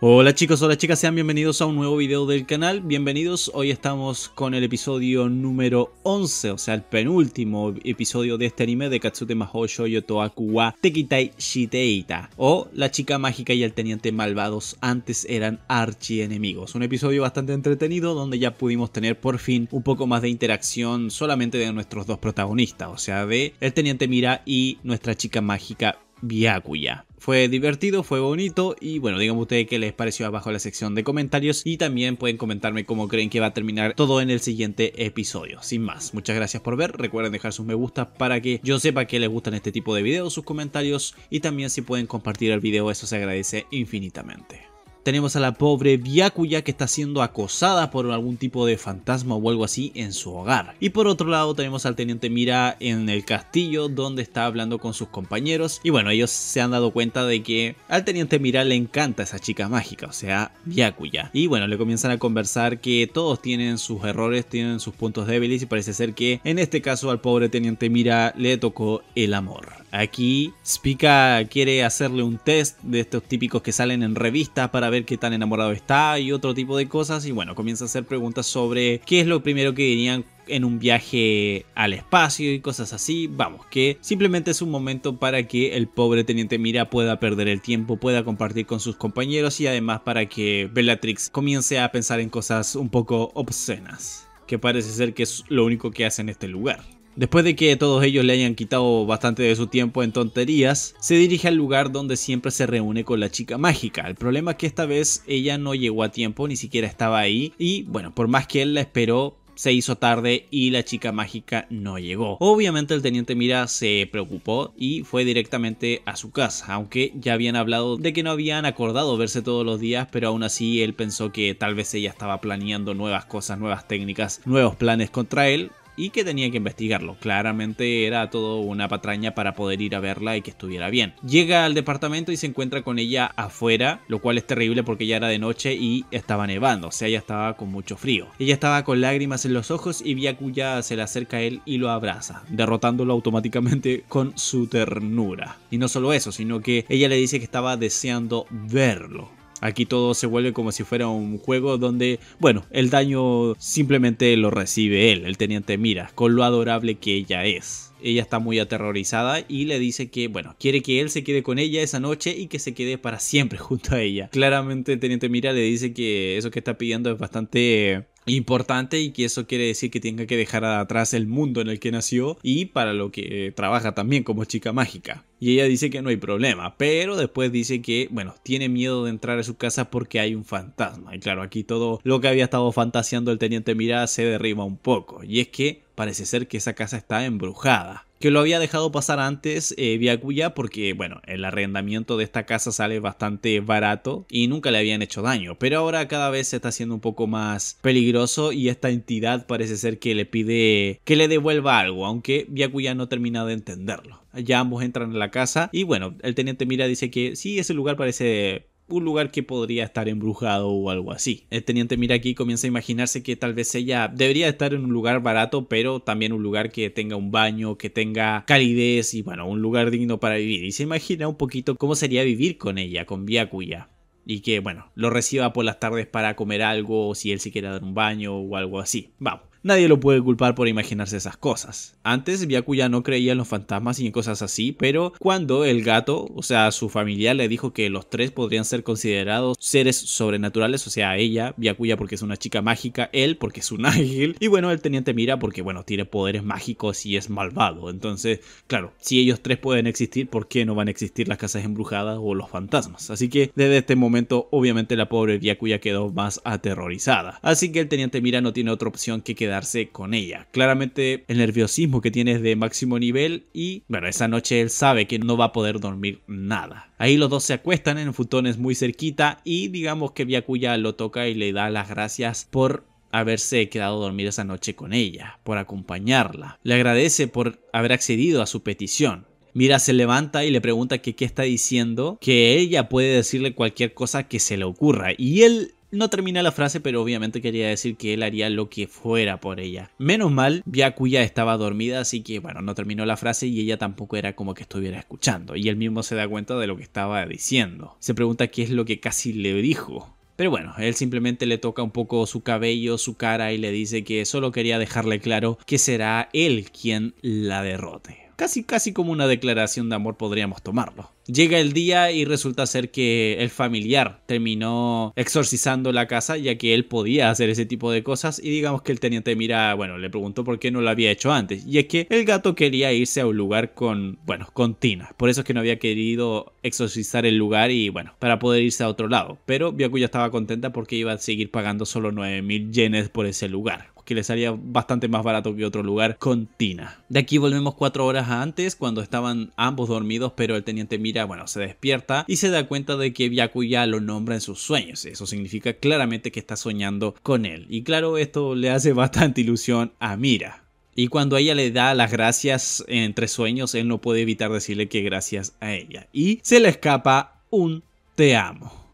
Hola chicos, hola chicas, sean bienvenidos a un nuevo video del canal, bienvenidos, hoy estamos con el episodio número 11, o sea el penúltimo episodio de este anime de Katsute Mahou Shoujo Tekitai Shiteita, o La chica mágica y el teniente malvados antes eran archienemigos, un episodio bastante entretenido donde ya pudimos tener por fin un poco más de interacción solamente de nuestros dos protagonistas, o sea de el teniente Mira y nuestra chica mágica Viacuya. Fue divertido, fue bonito y bueno, díganme ustedes qué les pareció abajo en la sección de comentarios y también pueden comentarme cómo creen que va a terminar todo en el siguiente episodio. Sin más, muchas gracias por ver, recuerden dejar sus me gusta para que yo sepa que les gustan este tipo de videos, sus comentarios y también si pueden compartir el video, eso se agradece infinitamente. Tenemos a la pobre Viacuya que está siendo acosada por algún tipo de fantasma o algo así en su hogar. Y por otro lado tenemos al teniente Mira en el castillo donde está hablando con sus compañeros. Y bueno, ellos se han dado cuenta de que al teniente Mira le encanta esa chica mágica, o sea, Viacuya Y bueno, le comienzan a conversar que todos tienen sus errores, tienen sus puntos débiles y parece ser que en este caso al pobre teniente Mira le tocó el amor. Aquí Spica quiere hacerle un test de estos típicos que salen en revistas para ver qué tan enamorado está y otro tipo de cosas. Y bueno, comienza a hacer preguntas sobre qué es lo primero que dirían en un viaje al espacio y cosas así. Vamos, que simplemente es un momento para que el pobre teniente Mira pueda perder el tiempo, pueda compartir con sus compañeros y además para que Bellatrix comience a pensar en cosas un poco obscenas, que parece ser que es lo único que hace en este lugar. Después de que todos ellos le hayan quitado bastante de su tiempo en tonterías, se dirige al lugar donde siempre se reúne con la chica mágica. El problema es que esta vez ella no llegó a tiempo, ni siquiera estaba ahí, y bueno, por más que él la esperó, se hizo tarde y la chica mágica no llegó. Obviamente el teniente Mira se preocupó y fue directamente a su casa, aunque ya habían hablado de que no habían acordado verse todos los días, pero aún así él pensó que tal vez ella estaba planeando nuevas cosas, nuevas técnicas, nuevos planes contra él, y que tenía que investigarlo. Claramente era todo una patraña para poder ir a verla y que estuviera bien. Llega al departamento y se encuentra con ella afuera, lo cual es terrible porque ya era de noche y estaba nevando, o sea, ya estaba con mucho frío. Ella estaba con lágrimas en los ojos y Byakuya se le acerca a él y lo abraza, derrotándolo automáticamente con su ternura. Y no solo eso, sino que ella le dice que estaba deseando verlo. Aquí todo se vuelve como si fuera un juego donde, bueno, el daño simplemente lo recibe él, el teniente Mira, con lo adorable que ella es. Ella está muy aterrorizada y le dice que, bueno, quiere que él se quede con ella esa noche y que se quede para siempre junto a ella. Claramente el teniente Mira le dice que eso que está pidiendo es bastante importante y que eso quiere decir que tenga que dejar atrás el mundo en el que nació y para lo que trabaja también como chica mágica. Y ella dice que no hay problema, pero después dice que, bueno, tiene miedo de entrar a su casa porque hay un fantasma. Y claro, aquí todo lo que había estado fantaseando el teniente Mira se derriba un poco. Y es que parece ser que esa casa está embrujada. Que lo había dejado pasar antes eh, Byakuya porque, bueno, el arrendamiento de esta casa sale bastante barato y nunca le habían hecho daño. Pero ahora cada vez se está haciendo un poco más peligroso y esta entidad parece ser que le pide que le devuelva algo, aunque Byakuya no termina de entenderlo. Ya ambos entran en la casa y, bueno, el teniente Mira dice que sí, ese lugar parece un lugar que podría estar embrujado o algo así. El teniente mira aquí y comienza a imaginarse que tal vez ella debería estar en un lugar barato, pero también un lugar que tenga un baño, que tenga calidez y bueno, un lugar digno para vivir. Y se imagina un poquito cómo sería vivir con ella, con Byakuya. Y que bueno, lo reciba por las tardes para comer algo, o si él se quiere dar un baño o algo así. Vamos nadie lo puede culpar por imaginarse esas cosas. Antes Byakuya no creía en los fantasmas y en cosas así, pero cuando el gato, o sea, su familiar le dijo que los tres podrían ser considerados seres sobrenaturales, o sea, ella, Byakuya porque es una chica mágica, él porque es un ángel, y bueno, el teniente Mira porque, bueno, tiene poderes mágicos y es malvado. Entonces, claro, si ellos tres pueden existir, ¿por qué no van a existir las casas embrujadas o los fantasmas? Así que desde este momento, obviamente la pobre Byakuya quedó más aterrorizada. Así que el teniente Mira no tiene otra opción que quedar con ella. Claramente el nerviosismo que tiene es de máximo nivel y bueno, esa noche él sabe que no va a poder dormir nada. Ahí los dos se acuestan en futones muy cerquita y digamos que Byakuya lo toca y le da las gracias por haberse quedado a dormir esa noche con ella, por acompañarla. Le agradece por haber accedido a su petición. Mira se levanta y le pregunta que qué está diciendo, que ella puede decirle cualquier cosa que se le ocurra. Y él no termina la frase, pero obviamente quería decir que él haría lo que fuera por ella. Menos mal, Byakuya estaba dormida, así que bueno, no terminó la frase y ella tampoco era como que estuviera escuchando. Y él mismo se da cuenta de lo que estaba diciendo. Se pregunta qué es lo que casi le dijo. Pero bueno, él simplemente le toca un poco su cabello, su cara y le dice que solo quería dejarle claro que será él quien la derrote casi casi como una declaración de amor podríamos tomarlo. Llega el día y resulta ser que el familiar terminó exorcizando la casa ya que él podía hacer ese tipo de cosas y digamos que el teniente mira, bueno, le preguntó por qué no lo había hecho antes y es que el gato quería irse a un lugar con, bueno, con Tina, por eso es que no había querido exorcizar el lugar y bueno, para poder irse a otro lado, pero Byakuya estaba contenta porque iba a seguir pagando solo 9000 yenes por ese lugar que le salía bastante más barato que otro lugar con Tina. De aquí volvemos cuatro horas antes cuando estaban ambos dormidos pero el teniente Mira bueno se despierta y se da cuenta de que ya lo nombra en sus sueños. Eso significa claramente que está soñando con él. Y claro esto le hace bastante ilusión a Mira. Y cuando ella le da las gracias entre sueños, él no puede evitar decirle que gracias a ella. Y se le escapa un te amo.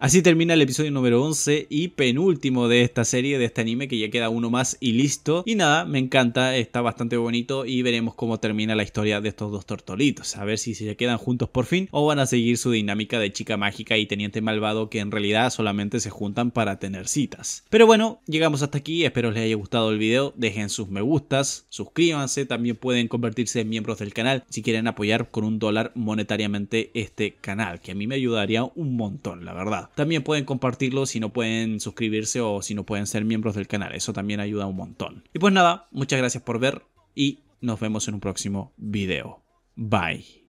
Así termina el episodio número 11 y penúltimo de esta serie, de este anime, que ya queda uno más y listo. Y nada, me encanta, está bastante bonito y veremos cómo termina la historia de estos dos tortolitos. A ver si se quedan juntos por fin o van a seguir su dinámica de chica mágica y teniente malvado que en realidad solamente se juntan para tener citas. Pero bueno, llegamos hasta aquí, espero les haya gustado el video, dejen sus me gustas, suscríbanse, también pueden convertirse en miembros del canal si quieren apoyar con un dólar monetariamente este canal, que a mí me ayudaría un montón, la verdad. También pueden compartirlo si no pueden suscribirse o si no pueden ser miembros del canal. Eso también ayuda un montón. Y pues nada, muchas gracias por ver y nos vemos en un próximo video. Bye.